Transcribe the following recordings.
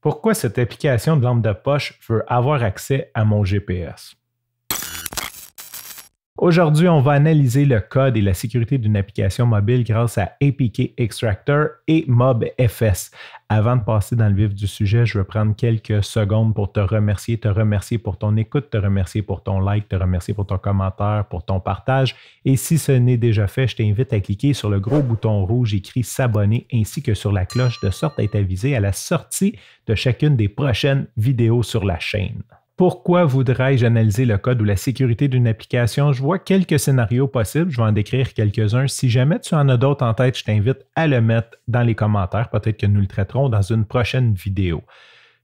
pourquoi cette application de lampe de poche veut avoir accès à mon GPS? Aujourd'hui, on va analyser le code et la sécurité d'une application mobile grâce à APK Extractor et MobFS. Avant de passer dans le vif du sujet, je veux prendre quelques secondes pour te remercier, te remercier pour ton écoute, te remercier pour ton like, te remercier pour ton commentaire, pour ton partage. Et si ce n'est déjà fait, je t'invite à cliquer sur le gros bouton rouge écrit S'abonner ainsi que sur la cloche de sorte à être avisé à la sortie de chacune des prochaines vidéos sur la chaîne. Pourquoi voudrais-je analyser le code ou la sécurité d'une application? Je vois quelques scénarios possibles. Je vais en décrire quelques-uns. Si jamais tu en as d'autres en tête, je t'invite à le mettre dans les commentaires. Peut-être que nous le traiterons dans une prochaine vidéo.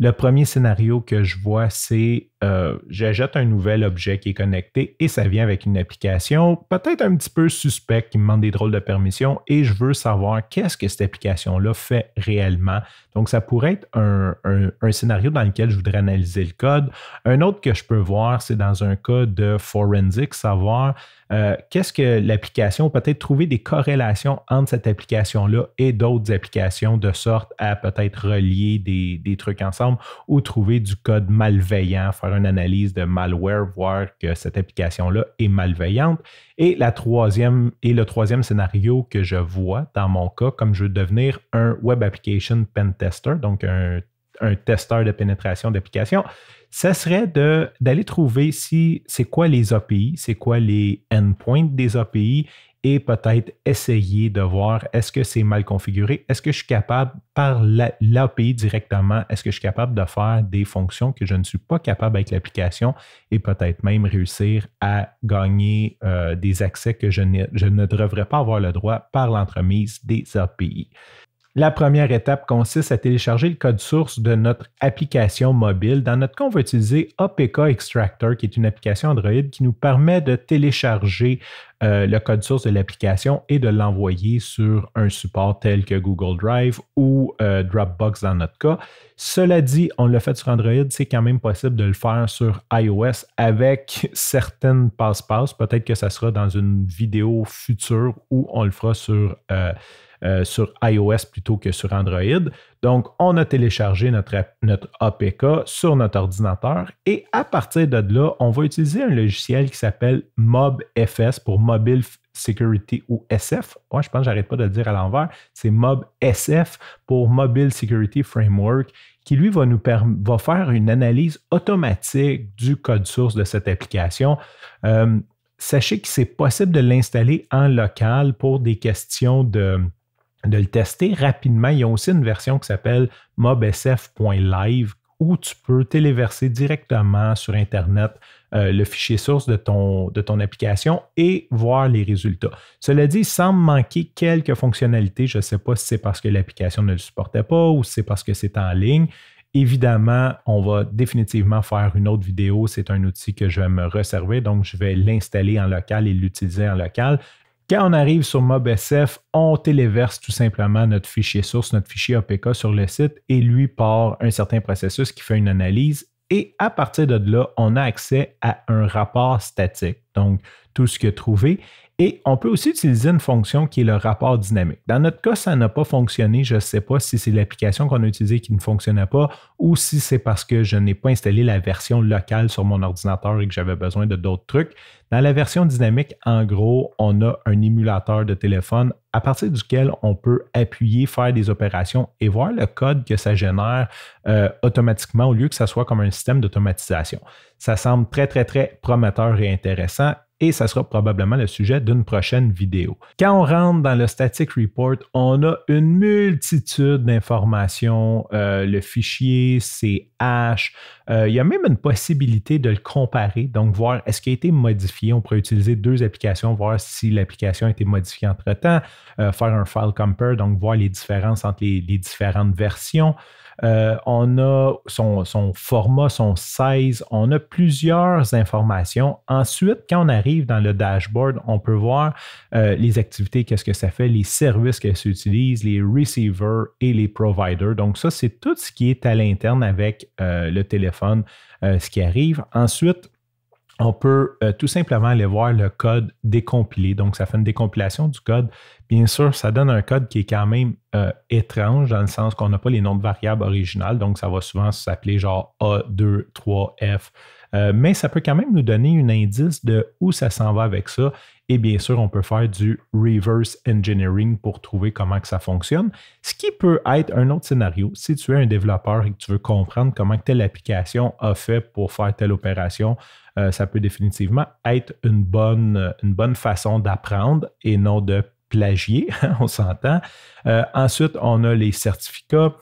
Le premier scénario que je vois, c'est euh, j'achète un nouvel objet qui est connecté et ça vient avec une application peut-être un petit peu suspecte qui me demande des drôles de permissions et je veux savoir qu'est-ce que cette application-là fait réellement. Donc, ça pourrait être un, scénario dans lequel je voudrais analyser le code. Un autre que je peux voir, c'est dans un cas de forensic, savoir euh, qu'est-ce que l'application, peut-être trouver des corrélations entre cette application-là et d'autres applications de sorte à peut-être relier des trucs ensemble ou trouver du code malveillant, faire une analyse de malware, voir que cette application-là est malveillante. Et, la troisième, et le troisième scénario que je vois dans mon cas, comme je veux devenir un Web Application Pen Tester, donc un, un testeur de pénétration d'application, ce serait d'aller trouver si c'est quoi les API, c'est quoi les endpoints des API et peut-être essayer de voir est-ce que c'est mal configuré, est-ce que je suis capable, par l'API directement, est-ce que je suis capable de faire des fonctions que je ne suis pas capable avec l'application et peut-être même réussir à gagner euh, des accès que je, je ne devrais pas avoir le droit par l'entremise des API. La première étape consiste à télécharger le code source de notre application mobile. Dans notre cas, on va utiliser APK Extractor, qui est une application Android qui nous permet de télécharger euh, le code source de l'application et de l'envoyer sur un support tel que Google Drive ou euh, Dropbox dans notre cas. Cela dit, on le fait sur Android, c'est quand même possible de le faire sur iOS avec certaines passe-passe. Peut-être que ça sera dans une vidéo future où on le fera sur... Euh, euh, sur iOS plutôt que sur Android. Donc, on a téléchargé notre, notre APK sur notre ordinateur et à partir de là, on va utiliser un logiciel qui s'appelle MobFS pour Mobile Security ou SF. Moi, je pense que j'arrête pas de le dire à l'envers. C'est MobSF pour Mobile Security Framework qui, lui, va nous va faire une analyse automatique du code source de cette application. Euh, sachez que c'est possible de l'installer en local pour des questions de de le tester rapidement. Il y a aussi une version qui s'appelle mobsf.live où tu peux téléverser directement sur Internet euh, le fichier source de ton, de ton application et voir les résultats. Cela dit, sans manquer quelques fonctionnalités. Je ne sais pas si c'est parce que l'application ne le supportait pas ou si c'est parce que c'est en ligne. Évidemment, on va définitivement faire une autre vidéo. C'est un outil que je vais me resservir, donc je vais l'installer en local et l'utiliser en local. Quand on arrive sur MobSF, on téléverse tout simplement notre fichier source, notre fichier APK sur le site et lui part un certain processus qui fait une analyse et à partir de là, on a accès à un rapport statique. Donc, tout ce que trouver. Et on peut aussi utiliser une fonction qui est le rapport dynamique. Dans notre cas, ça n'a pas fonctionné. Je ne sais pas si c'est l'application qu'on a utilisée qui ne fonctionnait pas ou si c'est parce que je n'ai pas installé la version locale sur mon ordinateur et que j'avais besoin de d'autres trucs. Dans la version dynamique, en gros, on a un émulateur de téléphone à partir duquel on peut appuyer, faire des opérations et voir le code que ça génère euh, automatiquement au lieu que ça soit comme un système d'automatisation. Ça semble très, très, très prometteur et intéressant et ça sera probablement le sujet d'une prochaine vidéo. Quand on rentre dans le static report, on a une multitude d'informations. Euh, le fichier, c'est euh, il y a même une possibilité de le comparer, donc voir est-ce qu'il a été modifié. On pourrait utiliser deux applications, voir si l'application a été modifiée entre-temps, euh, faire un file compare, donc voir les différences entre les, différentes versions. Euh, on a son, format, son size, on a plusieurs informations. Ensuite, quand on arrive dans le dashboard, on peut voir les activités, qu'est-ce que ça fait, les services que ça utilise, les receivers et les providers. Donc, ça, c'est tout ce qui est à l'interne avec euh, le téléphone euh, ce qui arrive. Ensuite, on peut euh, tout simplement aller voir le code décompilé. Donc, ça fait une décompilation du code. Bien sûr, ça donne un code qui est quand même étrange dans le sens qu'on n'a pas les noms de variables originales. Donc, ça va souvent s'appeler genre a 23 f euh, mais ça peut quand même nous donner une indice de où ça s'en va avec ça. Et bien sûr, on peut faire du reverse engineering pour trouver comment que ça fonctionne. Ce qui peut être un autre scénario, si tu es un développeur et que tu veux comprendre comment telle application a fait pour faire telle opération, euh, ça peut définitivement être une bonne, une bonne façon d'apprendre et non de plagier, on s'entend. Euh, ensuite, on a les certificats.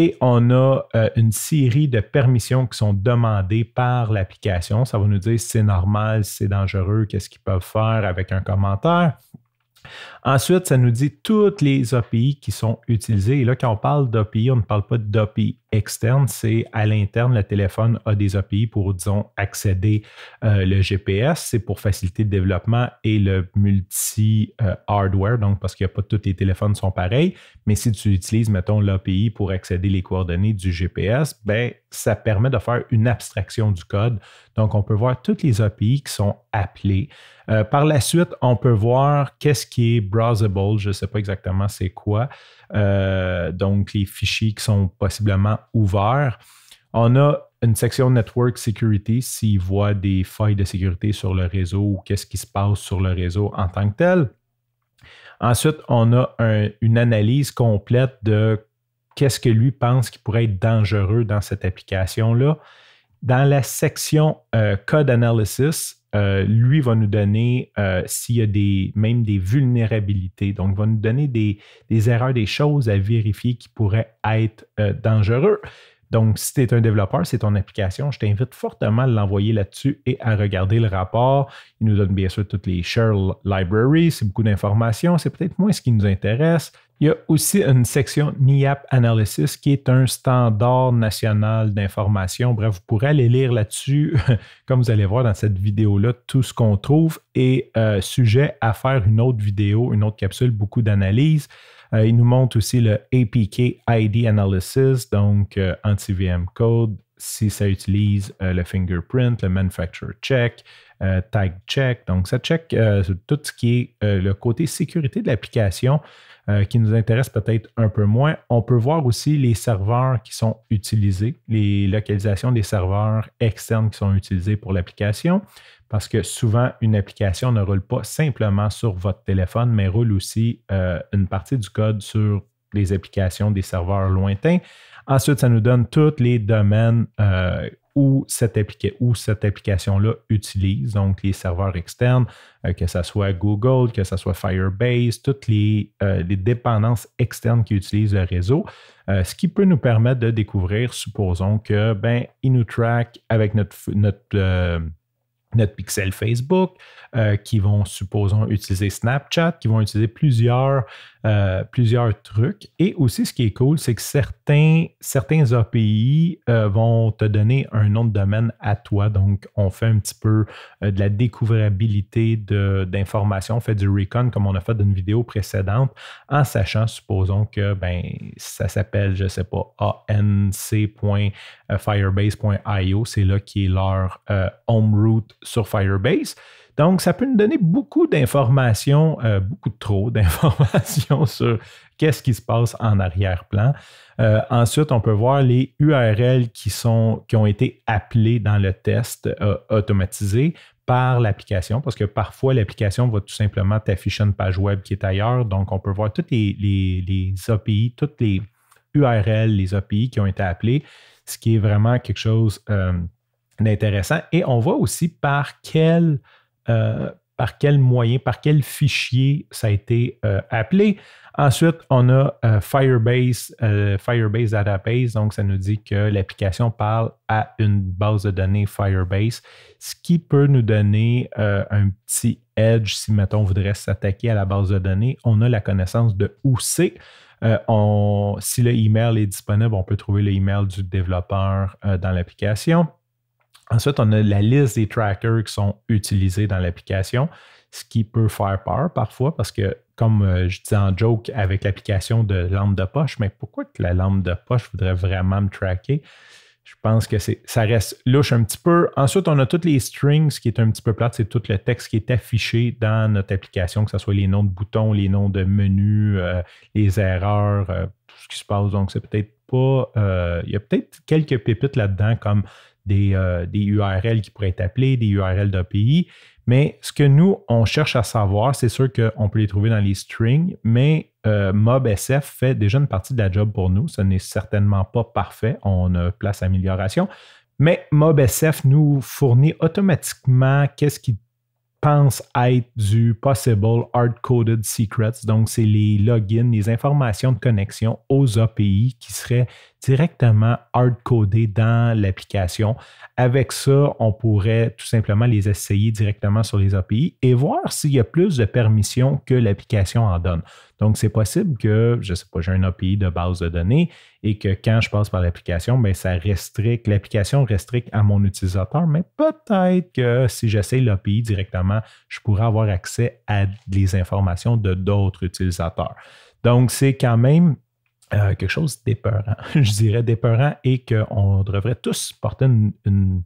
Et on a euh, une série de permissions qui sont demandées par l'application. Ça va nous dire si c'est normal, si c'est dangereux, qu'est-ce qu'ils peuvent faire avec un commentaire. Ensuite, ça nous dit toutes les API qui sont utilisées. Et là, quand on parle d'API, on ne parle pas d'API externe, c'est à l'interne, le téléphone a des API pour, disons, accéder euh, le GPS, c'est pour faciliter le développement et le multi-hardware, euh, donc parce qu'il n'y a pas tous les téléphones sont pareils, mais si tu utilises, mettons, l'API pour accéder les coordonnées du GPS, ben, ça permet de faire une abstraction du code. Donc, on peut voir toutes les API qui sont appelé. Euh, par la suite, on peut voir qu'est-ce qui est browsable. Je ne sais pas exactement c'est quoi. Euh, donc, les fichiers qui sont possiblement ouverts. On a une section Network Security s'il voit des failles de sécurité sur le réseau ou qu'est-ce qui se passe sur le réseau en tant que tel. Ensuite, on a une analyse complète de qu'est-ce que lui pense qui pourrait être dangereux dans cette application-là. Dans la section euh, Code Analysis, euh, lui va nous donner euh, s'il y a des, même des vulnérabilités. Donc, il va nous donner des, erreurs, des choses à vérifier qui pourraient être dangereux. Donc, si tu es un développeur, c'est ton application, je t'invite fortement à l'envoyer là-dessus et à regarder le rapport. Il nous donne bien sûr toutes les share libraries, c'est beaucoup d'informations, c'est peut-être moins ce qui nous intéresse. Il y a aussi une section NIAP Analysis qui est un standard national d'information. Bref, vous pourrez aller lire là-dessus, comme vous allez voir dans cette vidéo-là, tout ce qu'on trouve et euh, sujet à faire une autre vidéo, une autre capsule, beaucoup d'analyses. Euh, il nous montre aussi le APK ID Analysis, donc euh, anti-VM code, si ça utilise le fingerprint, le manufacturer check, tag check. Donc, ça check tout ce qui est le côté sécurité de l'application. Euh, qui nous intéresse peut-être un peu moins. On peut voir aussi les serveurs qui sont utilisés, les localisations des serveurs externes qui sont utilisés pour l'application, parce que souvent, une application ne roule pas simplement sur votre téléphone, mais roule aussi euh, une partie du code sur les applications des serveurs lointains. Ensuite, ça nous donne tous les domaines euh, où cette, application-là utilise, donc les serveurs externes, euh, que ce soit Google, que ce soit Firebase, toutes euh, les, dépendances externes qui utilisent le réseau, euh, ce qui peut nous permettre de découvrir, supposons que, ben, nous track avec notre, pixel Facebook, qui vont, supposons, utiliser Snapchat, qui vont utiliser plusieurs, plusieurs trucs. Et aussi, ce qui est cool, c'est que certains certains, API euh, vont te donner un nom de domaine à toi. Donc, on fait un petit peu euh, de la découvrabilité d'informations, on fait du recon comme on a fait d'une vidéo précédente, en sachant, supposons que ben, ça s'appelle, je ne sais pas, anc.firebase.io, euh, c'est là qui est leur home route sur Firebase. Donc, ça peut nous donner beaucoup d'informations, euh, beaucoup trop d'informations sur qu'est-ce qui se passe en arrière-plan. Euh, ensuite, on peut voir les URL qui, sont, qui ont été appelées dans le test euh, automatisé par l'application, parce que parfois l'application va tout simplement t'afficher une page web qui est ailleurs. Donc, on peut voir toutes les, les, les API, toutes les URL, les API qui ont été appelées, ce qui est vraiment quelque chose d'intéressant. Et on voit aussi par quelle... Euh, par quel moyen, par quel fichier ça a été euh, appelé. Ensuite, on a euh, Firebase, Firebase Database. Donc, ça nous dit que l'application parle à une base de données Firebase, ce qui peut nous donner un petit edge si, mettons, on voudrait s'attaquer à la base de données. On a la connaissance de où c'est. si le email est disponible, on peut trouver le email du développeur dans l'application. Ensuite, on a la liste des trackers qui sont utilisés dans l'application, ce qui peut faire peur parfois parce que, comme euh, je disais en joke avec l'application de lampe de poche, mais pourquoi la lampe de poche voudrait vraiment me tracker? Je pense que ça reste louche un petit peu. Ensuite, on a toutes les strings, ce qui est un petit peu plate, c'est tout le texte qui est affiché dans notre application, que ce soit les noms de boutons, les noms de menus, euh, les erreurs, euh, tout ce qui se passe. Donc, c'est peut-être pas. il y a peut-être quelques pépites là-dedans, comme des, euh, URL qui pourraient être appelées, des URL d'API. Mais ce que nous, on cherche à savoir, c'est sûr qu'on peut les trouver dans les strings, mais euh, MobSF fait déjà une partie de la job pour nous. Ce n'est certainement pas parfait. On a place à amélioration. Mais MobSF nous fournit automatiquement qu'est-ce qui pense être du possible hard-coded secrets. Donc, c'est les logins, les informations de connexion aux API qui seraient directement codé dans l'application. Avec ça, on pourrait tout simplement les essayer directement sur les API et voir s'il y a plus de permissions que l'application en donne. Donc, c'est possible que, je ne sais pas, j'ai un API de base de données et que quand je passe par l'application, ben ça restricte, l'application restricte à mon utilisateur, mais peut-être que si j'essaie l'API directement, je pourrais avoir accès à des informations de d'autres utilisateurs. Donc, c'est quand même euh, quelque chose d'épeurant, je dirais d'épeurant, et qu'on devrait tous porter une,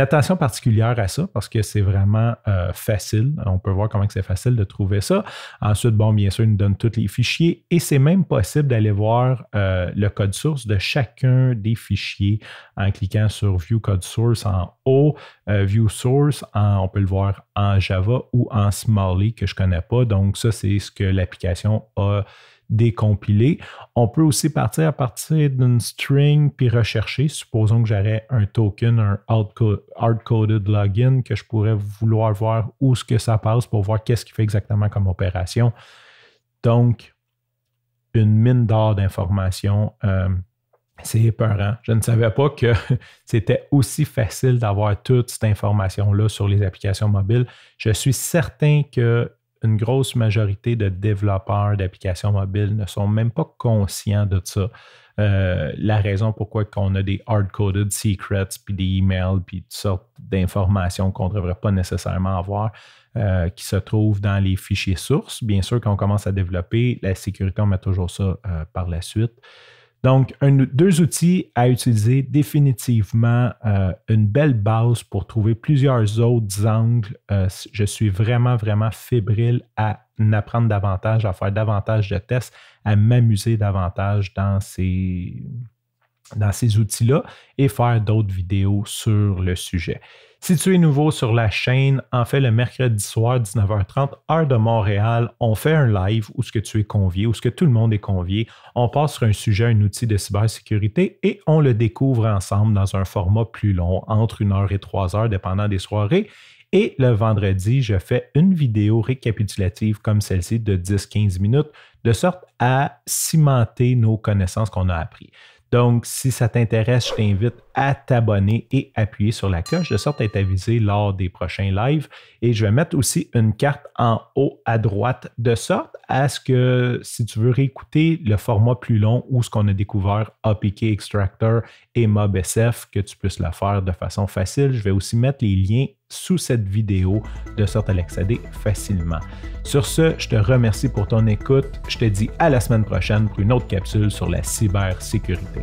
attention particulière à ça parce que c'est vraiment euh, facile. On peut voir comment c'est facile de trouver ça. Ensuite, bon, bien sûr, il nous donne tous les fichiers et c'est même possible d'aller voir euh, le code source de chacun des fichiers en cliquant sur View Code Source en haut, View Source, on peut le voir en Java ou en Smalley que je ne connais pas. Donc, ça, c'est ce que l'application a décompiler. On peut aussi partir à partir d'une string puis rechercher. Supposons que j'aurais un token, un hard-coded login que je pourrais vouloir voir où ce que ça passe pour voir qu'est-ce qu'il fait exactement comme opération. Donc, une mine d'or d'informations. Euh, c'est épeurant. Je ne savais pas que c'était aussi facile d'avoir toute cette information-là sur les applications mobiles. Je suis certain que une grosse majorité de développeurs d'applications mobiles ne sont même pas conscients de ça. Euh, la raison pourquoi on a des hard-coded secrets, puis des emails, puis toutes sortes d'informations qu'on ne devrait pas nécessairement avoir, euh, qui se trouvent dans les fichiers sources. Bien sûr, quand on commence à développer, la sécurité, on met toujours ça euh, par la suite. Donc, deux outils à utiliser définitivement, euh, une belle base pour trouver plusieurs autres angles. Euh, je suis vraiment, vraiment fébrile à en apprendre davantage, à faire davantage de tests, à m'amuser davantage dans ces, dans ces outils-là et faire d'autres vidéos sur le sujet. Si tu es nouveau sur la chaîne, en fait, le mercredi soir, 19h30, heure de Montréal, on fait un live où ce que tu es convié, où ce que tout le monde est convié. On passe sur un sujet, un outil de cybersécurité et on le découvre ensemble dans un format plus long, entre une heure et trois heures, dépendant des soirées. Et le vendredi, je fais une vidéo récapitulative comme celle-ci de 10-15 minutes, de sorte à cimenter nos connaissances qu'on a apprises. Donc, si ça t'intéresse, je t'invite à t'abonner et appuyer sur la cloche de sorte à être avisé lors des prochains lives. Et je vais mettre aussi une carte en haut à droite de sorte à ce que si tu veux réécouter le format plus long ou ce qu'on a découvert APK Extractor et MobSF, que tu puisses le faire de façon facile. Je vais aussi mettre les liens sous cette vidéo de sorte à l'accéder facilement. Sur ce, je te remercie pour ton écoute. Je te dis à la semaine prochaine pour une autre capsule sur la cybersécurité.